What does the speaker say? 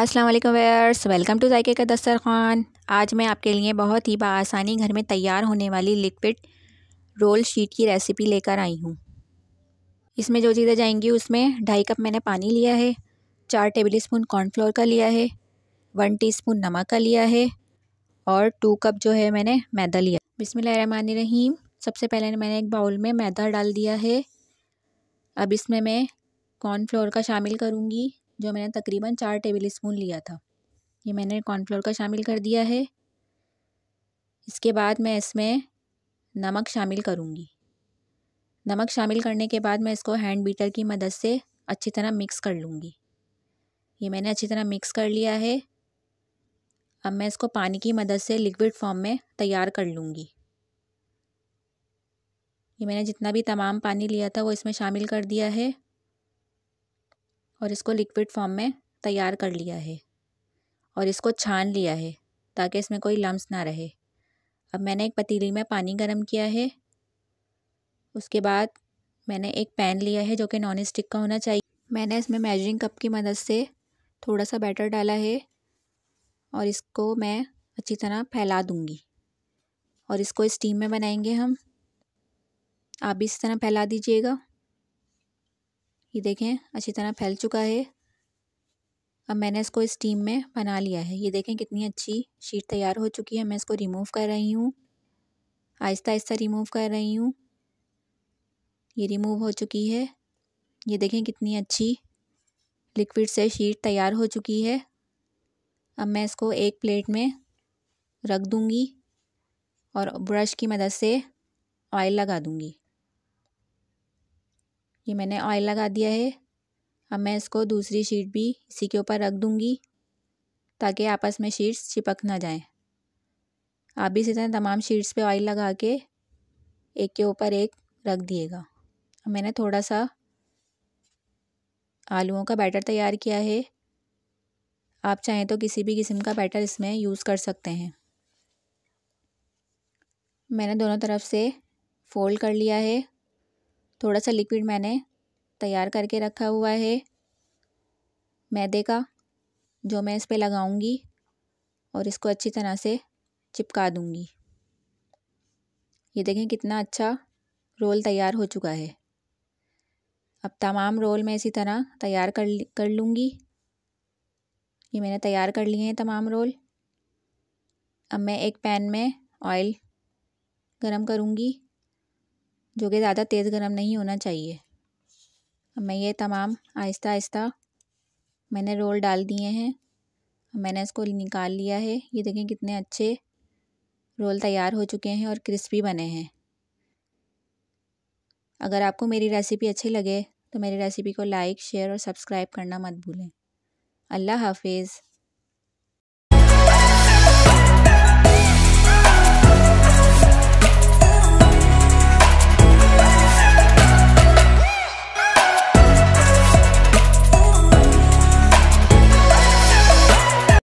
अस्सलाम wears welcome to जायके का दस्तरखान आज मैं आपके लिए बहुत ही बसानी घर में तैयार होने वाली लिक्विड रोल शीट की रेसिपी लेकर आई हूँ इसमें जो चीज़ें जाएंगी उसमें ढाई कप मैंने पानी लिया है चार टेबल स्पून कॉर्नफ्लोर का लिया है वन टीस्पून नमक का लिया है और टू कप जो है मैंने मैदा लिया बिसमिल्ल रहीम सबसे पहले मैंने एक बाउल में मैदा डाल दिया है अब इसमें मैं कॉर्नफ्लोर का शामिल करूँगी जो मैंने तकरीबन चार टेबल स्पून लिया था ये मैंने कॉर्नफ्लोर का शामिल कर दिया है इसके बाद मैं इसमें नमक शामिल करूँगी नमक शामिल करने के बाद मैं इसको हैंड बीटर की मदद से अच्छी तरह मिक्स कर लूँगी ये मैंने अच्छी तरह मिक्स कर लिया है अब मैं इसको पानी की मदद से लिक्विड फॉर्म में तैयार कर लूँगी ये मैंने जितना भी तमाम पानी लिया था वो इसमें शामिल कर दिया है और इसको लिक्विड फॉर्म में तैयार कर लिया है और इसको छान लिया है ताकि इसमें कोई लम्स ना रहे अब मैंने एक पतीली में पानी गर्म किया है उसके बाद मैंने एक पैन लिया है जो कि नॉन स्टिक का होना चाहिए मैंने इसमें मेजरिंग कप की मदद से थोड़ा सा बैटर डाला है और इसको मैं अच्छी तरह फैला दूंगी और इसको स्टीम में बनाएंगे हम आप भी इस तरह फैला दीजिएगा ये देखें अच्छी तरह फैल चुका है अब मैंने इसको स्टीम में बना लिया है ये देखें कितनी अच्छी शीट तैयार हो चुकी है मैं इसको रिमूव कर रही हूँ आहिस्ता आहिस्ता रिमूव कर रही हूँ ये रिमूव हो चुकी है ये देखें कितनी अच्छी लिक्विड से शीट तैयार हो चुकी है अब मैं इसको एक प्लेट में रख दूँगी और ब्रश की मदद से ऑयल लगा दूँगी ये मैंने ऑयल लगा दिया है अब मैं इसको दूसरी शीट भी इसी के ऊपर रख दूँगी ताकि आपस में शीट्स चिपक ना जाएं। आप भी इसी तरह तमाम शीट्स पे ऑयल लगा के एक के ऊपर एक रख दिएगा अब मैंने थोड़ा सा आलूओं का बैटर तैयार किया है आप चाहें तो किसी भी किस्म का बैटर इसमें यूज़ कर सकते हैं मैंने दोनों तरफ से फ़ोल्ड कर लिया है थोड़ा सा लिक्विड मैंने तैयार करके रखा हुआ है मैदे का जो मैं इस पर लगाऊंगी और इसको अच्छी तरह से चिपका दूंगी ये देखें कितना अच्छा रोल तैयार हो चुका है अब तमाम रोल मैं इसी तरह तैयार कर कर लूँगी ये मैंने तैयार कर लिए हैं तमाम रोल अब मैं एक पैन में ऑयल गरम करूँगी जो कि ज़्यादा तेज़ गर्म नहीं होना चाहिए मैं ये तमाम आहिस्ता आहिस्ता मैंने रोल डाल दिए हैं मैंने इसको निकाल लिया है ये देखें कितने अच्छे रोल तैयार हो चुके हैं और क्रिस्पी बने हैं अगर आपको मेरी रेसिपी अच्छी लगे तो मेरी रेसिपी को लाइक शेयर और सब्सक्राइब करना मत भूलें अल्लाह हाफिज़